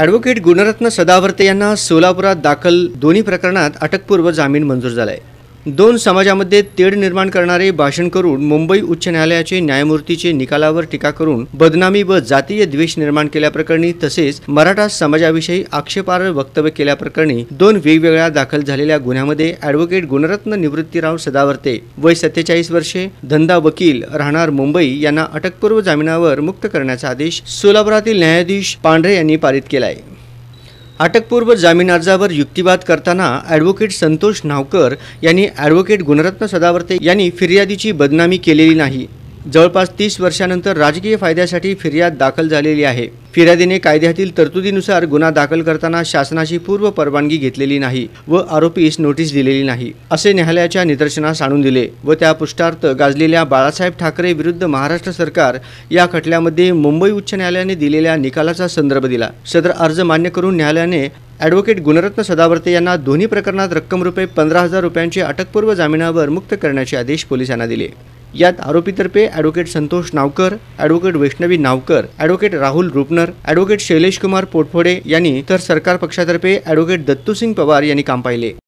advocate Gunratna Sadavarte यांना सोलापुरात दाखल दोन्ही प्रकरणात अटकपूर्व जामीन मंजूर झाला आहे दोन समाजामध्ये तेढ निर्माण करणारे भाषण करून मुंबई उच्च न्यायालयाचे न्यायमूर्तीचे निकालावर टीका करून बदनामी व जातीय द्वेष निर्माण केल्याप्रकरणी तसेच मराठा समाजाविषयी आक्षेपार्ह वक्तव्य केल्याप्रकरणी दोन वेगवेगळ्या दाखल झालेल्या गुन्ह्यामध्ये अॅडव्होकेट गुणरत्न निवृत्तीराव सदावर्ते वय सत्तेचाळीस वर्षे धंदा वकील राहणार मुंबई यांना अटकपूर्व जामिनावर मुक्त करण्याचा आदेश सोलापुरातील न्यायाधीश पांढरे यांनी पारित केलाय अटकपूर्व जामीन अर्जावर युक्तिवाद करताना ॲडव्होकेट संतोष नावकर यांनी ॲडव्होकेट गुणरत्न सदावर्ते यांनी फिर्यादीची बदनामी केलेली नाही जवळपास तीस वर्षानंतर राजकीय फायद्यासाठी फिर्याद दाखल झालेली आहे फिर्यादीने कायद्यातील तरतुदीनुसार गुन्हा दाखल करताना शासनाची पूर्व परवानगी घेतलेली नाही व आरोपीस नोटीस दिलेली नाही असे न्यायालयाच्या निदर्शनास आणून दिले व त्या पुष्टार्थ गाजलेल्या बाळासाहेब ठाकरे विरुद्ध महाराष्ट्र सरकार या खटल्यामध्ये मुंबई उच्च न्यायालयाने दिलेल्या निकालाचा संदर्भ दिला सदर अर्ज मान्य करून न्यायालयाने ॲडव्होकेट गुणरत्न सदावर्ते यांना दोन्ही प्रकरणात रक्कम रुपये पंधरा हजार रुपयांचे अटकपूर्व जामिनावर मुक्त करण्याचे आदेश पोलिसांना दिले यात आरोपीतर्फे advocate Santosh Navkar advocate Vaishnavi Navkar advocate Rahul Rupnar advocate Shailesh Kumar Potphode यांनी तर सरकार पक्षातर्फे ॲडव्होकेट दत्तूसिंग पवार यांनी काम पाहिले